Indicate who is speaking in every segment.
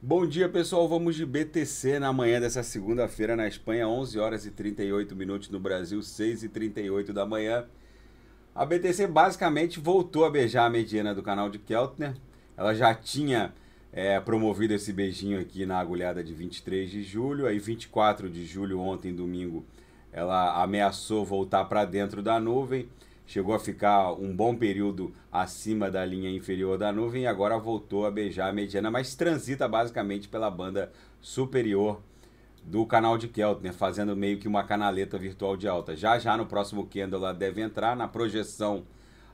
Speaker 1: Bom dia, pessoal. Vamos de BTC na manhã dessa segunda-feira na Espanha, 11 horas e 38 minutos no Brasil, 6 e 38 da manhã. A BTC basicamente voltou a beijar a mediana do canal de Keltner. Ela já tinha é, promovido esse beijinho aqui na agulhada de 23 de julho, aí 24 de julho, ontem, domingo, ela ameaçou voltar para dentro da nuvem chegou a ficar um bom período acima da linha inferior da nuvem e agora voltou a beijar a mediana, mas transita basicamente pela banda superior do canal de Keltner, né? fazendo meio que uma canaleta virtual de alta. Já já no próximo candle ela deve entrar na projeção.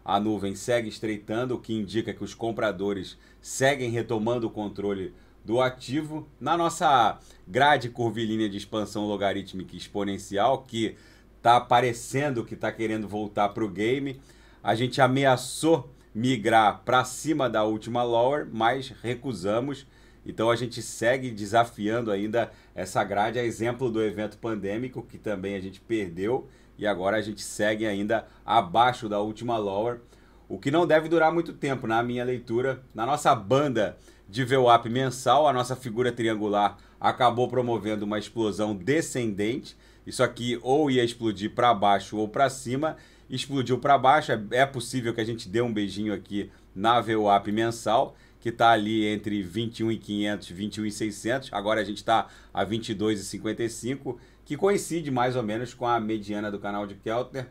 Speaker 1: A nuvem segue estreitando, o que indica que os compradores seguem retomando o controle do ativo. Na nossa grade curvilínea de expansão logarítmica exponencial, que tá aparecendo que tá querendo voltar pro game. A gente ameaçou migrar para cima da última lower, mas recusamos. Então a gente segue desafiando ainda essa grade, a exemplo do evento pandêmico, que também a gente perdeu, e agora a gente segue ainda abaixo da última lower, o que não deve durar muito tempo, na minha leitura. Na nossa banda de VWAP mensal, a nossa figura triangular acabou promovendo uma explosão descendente, isso aqui ou ia explodir para baixo ou para cima. Explodiu para baixo, é, é possível que a gente dê um beijinho aqui na VWAP mensal, que está ali entre 21.500 e 21.600. Agora a gente está a 22.55, que coincide mais ou menos com a mediana do canal de Keltner.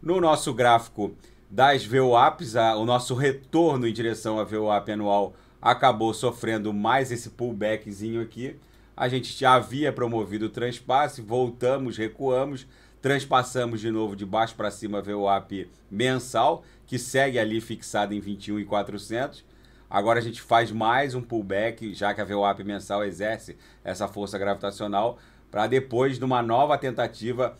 Speaker 1: No nosso gráfico das VWAPs, a, o nosso retorno em direção à VWAP anual acabou sofrendo mais esse pullbackzinho aqui a gente já havia promovido o transpasse, voltamos, recuamos, transpassamos de novo de baixo para cima VWAP mensal, que segue ali fixado em 21,400. Agora a gente faz mais um pullback, já que a VWAP mensal exerce essa força gravitacional, para depois, numa nova tentativa,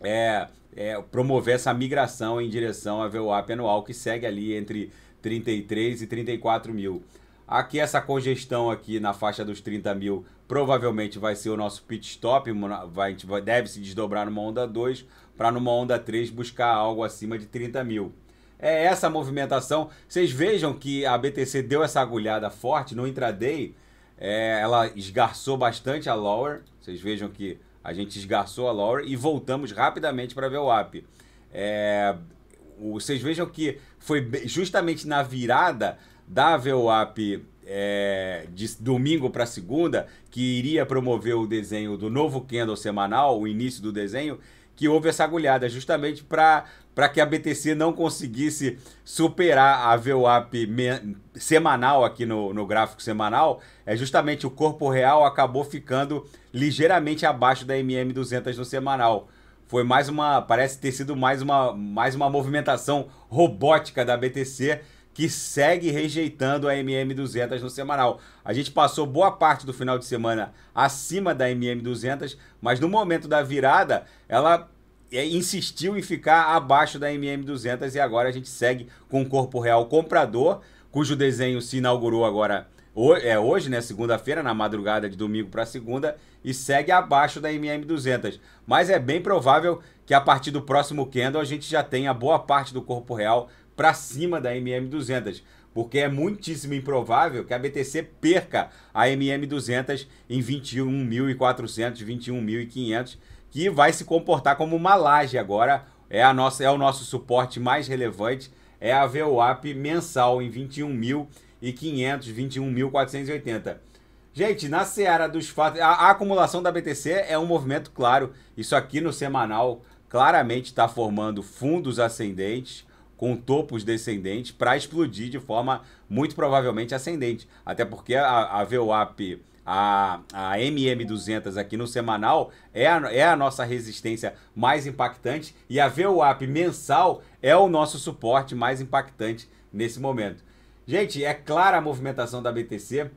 Speaker 1: é, é, promover essa migração em direção à VWAP anual, que segue ali entre 33 e 34 mil. Aqui essa congestão aqui na faixa dos 30 mil provavelmente vai ser o nosso pit stop, vai, deve se desdobrar numa onda 2 para numa onda 3 buscar algo acima de 30 mil. É essa movimentação. Vocês vejam que a BTC deu essa agulhada forte no intraday. É, ela esgarçou bastante a lower. Vocês vejam que a gente esgarçou a lower e voltamos rapidamente para ver o up. É, vocês vejam que foi justamente na virada da VWAP é, de domingo para segunda, que iria promover o desenho do novo Kendall semanal, o início do desenho, que houve essa agulhada, justamente para que a BTC não conseguisse superar a VWAP semanal aqui no, no gráfico semanal, é justamente o corpo real acabou ficando ligeiramente abaixo da MM200 no semanal. Foi mais uma, parece ter sido mais uma, mais uma movimentação robótica da BTC que segue rejeitando a MM200 no semanal. A gente passou boa parte do final de semana acima da MM200, mas no momento da virada, ela é, insistiu em ficar abaixo da MM200 e agora a gente segue com o corpo real comprador, cujo desenho se inaugurou agora é hoje, né, segunda-feira, na madrugada de domingo para segunda, e segue abaixo da MM200. Mas é bem provável que a partir do próximo candle a gente já tenha boa parte do corpo real para cima da MM200, porque é muitíssimo improvável que a BTC perca a MM200 em 21.400, 21.500, que vai se comportar como uma laje agora, é, a nossa, é o nosso suporte mais relevante, é a VWAP mensal em 21.500, 21.480. Gente, na seara dos fatos, a, a acumulação da BTC é um movimento claro, isso aqui no semanal claramente está formando fundos ascendentes, com topos descendentes para explodir de forma muito provavelmente ascendente. Até porque a, a VWAP, a, a MM200 aqui no semanal é a, é a nossa resistência mais impactante e a VWAP mensal é o nosso suporte mais impactante nesse momento. Gente, é clara a movimentação da BTC.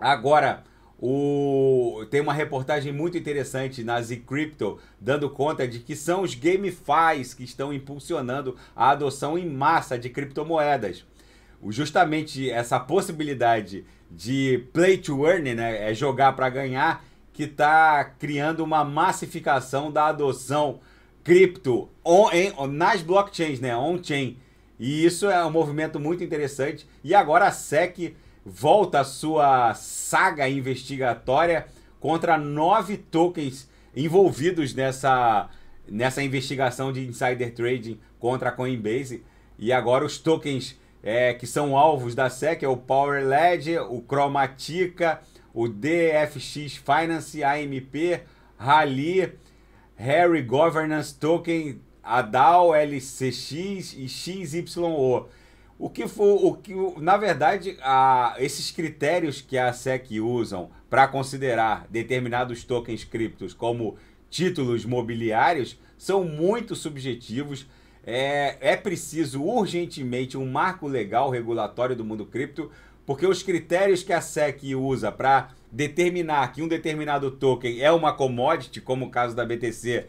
Speaker 1: Agora, o... Tem uma reportagem muito interessante na Zcrypto dando conta de que são os GameFis que estão impulsionando a adoção em massa de criptomoedas. Justamente essa possibilidade de play to earn, né, é jogar para ganhar, que está criando uma massificação da adoção cripto on, em, nas blockchains, né, on-chain. E isso é um movimento muito interessante. E agora a SEC volta à sua saga investigatória contra nove tokens envolvidos nessa, nessa investigação de insider trading contra a Coinbase. E agora os tokens é, que são alvos da SEC é o PowerLed, o Chromatica, o DFX Finance, AMP, Rally, Harry Governance Token, DAO, LCX e XYO. O que for, o que, na verdade, a, esses critérios que a SEC usam para considerar determinados tokens criptos como títulos mobiliários são muito subjetivos. É, é preciso urgentemente um marco legal regulatório do mundo cripto, porque os critérios que a SEC usa para determinar que um determinado token é uma commodity, como o caso da BTC,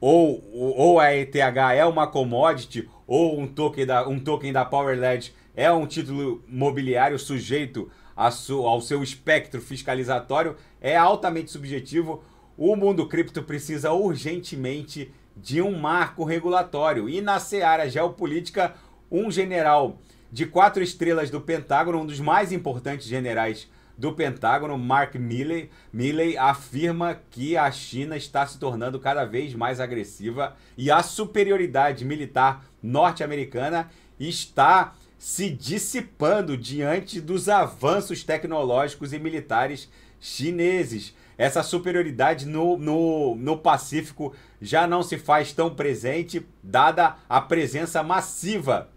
Speaker 1: ou, ou a ETH é uma commodity, ou um token da, um token da PowerLedge é um título mobiliário sujeito su, ao seu espectro fiscalizatório, é altamente subjetivo. O mundo cripto precisa urgentemente de um marco regulatório. E na seara geopolítica, um general de quatro estrelas do Pentágono, um dos mais importantes generais do Pentágono, Mark Milley, Milley afirma que a China está se tornando cada vez mais agressiva e a superioridade militar norte-americana está se dissipando diante dos avanços tecnológicos e militares chineses. Essa superioridade no, no, no Pacífico já não se faz tão presente, dada a presença massiva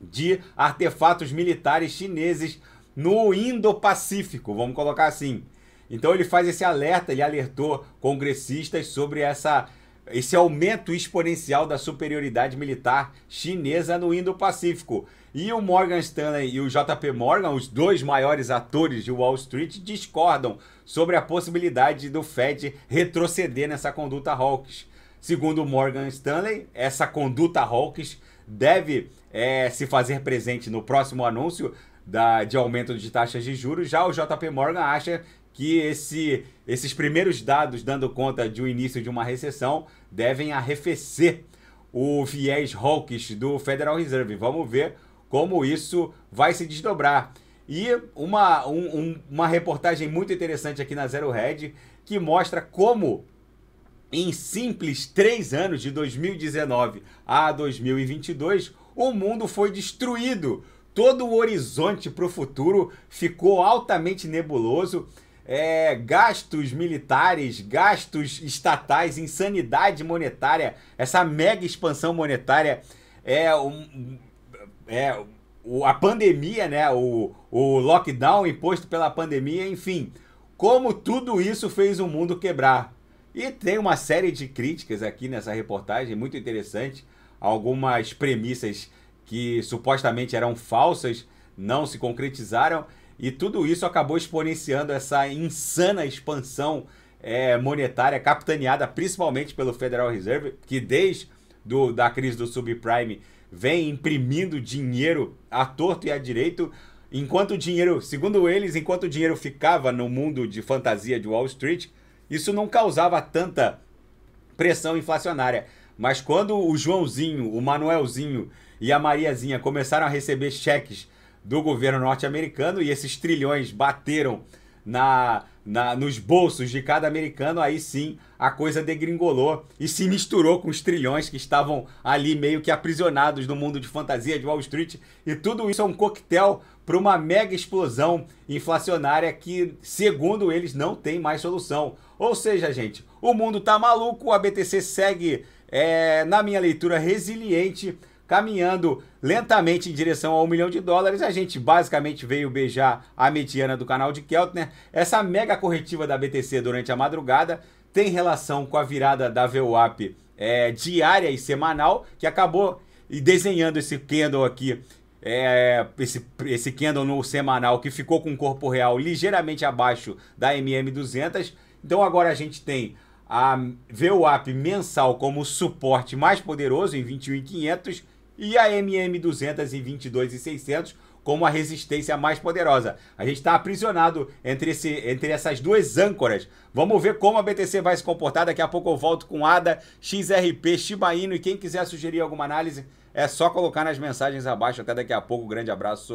Speaker 1: de artefatos militares chineses no Indo-Pacífico, vamos colocar assim. Então ele faz esse alerta, ele alertou congressistas sobre essa, esse aumento exponencial da superioridade militar chinesa no Indo-Pacífico. E o Morgan Stanley e o JP Morgan, os dois maiores atores de Wall Street, discordam sobre a possibilidade do Fed retroceder nessa conduta hawkish. Segundo Morgan Stanley, essa conduta hawkish deve é, se fazer presente no próximo anúncio da, de aumento de taxas de juros. Já o JP Morgan acha que esse, esses primeiros dados dando conta de o um início de uma recessão devem arrefecer o viés hawkish do Federal Reserve. Vamos ver como isso vai se desdobrar. E uma, um, uma reportagem muito interessante aqui na Zero Red que mostra como em simples três anos de 2019 a 2022 o mundo foi destruído todo o horizonte para o futuro ficou altamente nebuloso. É, gastos militares, gastos estatais, insanidade monetária, essa mega expansão monetária, é, um, é a pandemia, né, o, o lockdown imposto pela pandemia, enfim, como tudo isso fez o mundo quebrar. E tem uma série de críticas aqui nessa reportagem, muito interessante, algumas premissas que supostamente eram falsas não se concretizaram e tudo isso acabou exponenciando essa insana expansão é, monetária capitaneada principalmente pelo Federal Reserve, que desde do, da crise do subprime vem imprimindo dinheiro à torto e à direito, enquanto o dinheiro, segundo eles, enquanto o dinheiro ficava no mundo de fantasia de Wall Street, isso não causava tanta pressão inflacionária. Mas quando o Joãozinho, o Manuelzinho e a Mariazinha começaram a receber cheques do governo norte-americano e esses trilhões bateram na, na, nos bolsos de cada americano, aí sim a coisa degringolou e se misturou com os trilhões que estavam ali meio que aprisionados no mundo de fantasia de Wall Street. E tudo isso é um coquetel para uma mega explosão inflacionária que, segundo eles, não tem mais solução. Ou seja, gente, o mundo tá maluco, a BTC segue, é, na minha leitura, resiliente caminhando lentamente em direção a um milhão de dólares. A gente basicamente veio beijar a mediana do canal de Keltner. Essa mega corretiva da BTC durante a madrugada tem relação com a virada da VWAP é, diária e semanal, que acabou desenhando esse candle aqui é, esse, esse candle no semanal que ficou com o corpo real ligeiramente abaixo da MM200. Então agora a gente tem a VWAP mensal como suporte mais poderoso em 21.500 e a MM 222 e 600 como a resistência mais poderosa. A gente está aprisionado entre, esse, entre essas duas âncoras. Vamos ver como a BTC vai se comportar. Daqui a pouco eu volto com ADA, XRP, Shiba Inu e quem quiser sugerir alguma análise é só colocar nas mensagens abaixo. Até daqui a pouco. Grande abraço.